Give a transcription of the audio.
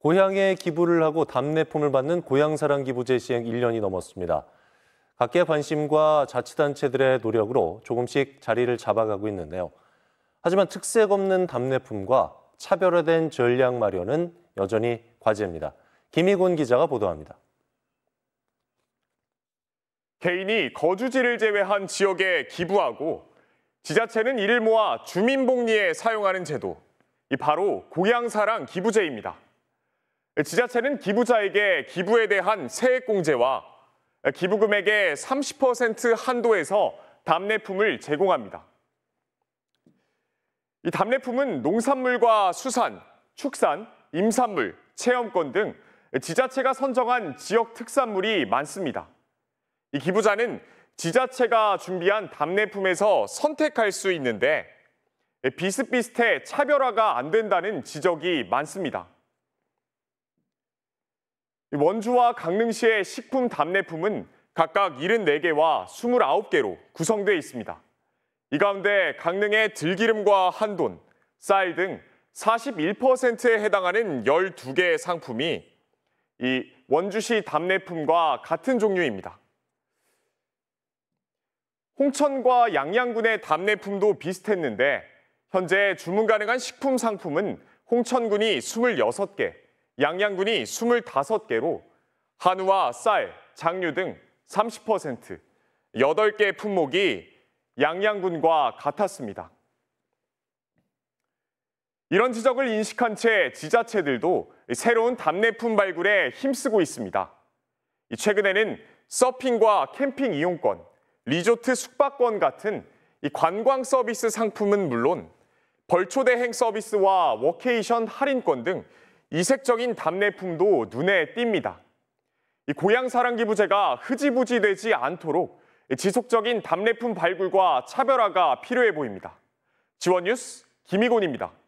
고향에 기부를 하고 답례품을 받는 고향사랑 기부제 시행 1년이 넘었습니다. 각계 관심과 자치단체들의 노력으로 조금씩 자리를 잡아가고 있는데요. 하지만 특색 없는 답례품과 차별화된 전략 마련은 여전히 과제입니다. 김희곤 기자가 보도합니다. 개인이 거주지를 제외한 지역에 기부하고 지자체는 이를 모아 주민복리에 사용하는 제도, 이 바로 고향사랑 기부제입니다. 예, 지자체는 기부자에게 기부에 대한 세액공제와 기부금액의 30% 한도에서 답례품을 제공합니다. 이 답례품은 농산물과 수산, 축산, 임산물, 체험권 등 지자체가 선정한 지역 특산물이 많습니다. 이 기부자는 지자체가 준비한 답례품에서 선택할 수 있는데 비슷비슷해 차별화가 안 된다는 지적이 많습니다. 원주와 강릉시의 식품 답례품은 각각 74개와 29개로 구성되어 있습니다. 이 가운데 강릉의 들기름과 한돈, 쌀 등 41%에 해당하는 12개의 상품이 이 원주시 답례품과 같은 종류입니다. 홍천과 양양군의 답례품도 비슷했는데 현재 주문 가능한 식품 상품은 홍천군이 26개, 양양군이 25개로 한우와 쌀, 장류 등 30%, 8개 품목이 양양군과 같았습니다. 이런 지적을 인식한 채 지자체들도 새로운 답례품 발굴에 힘쓰고 있습니다. 최근에는 서핑과 캠핑 이용권, 리조트 숙박권 같은 관광 서비스 상품은 물론 벌초대행 서비스와 워케이션 할인권 등 이색적인 답례품도 눈에 띕니다. 이 고향 사랑기 부제가 흐지부지 되지 않도록 지속적인 답례품 발굴과 차별화가 필요해 보입니다. 지원 뉴스 김희곤입니다.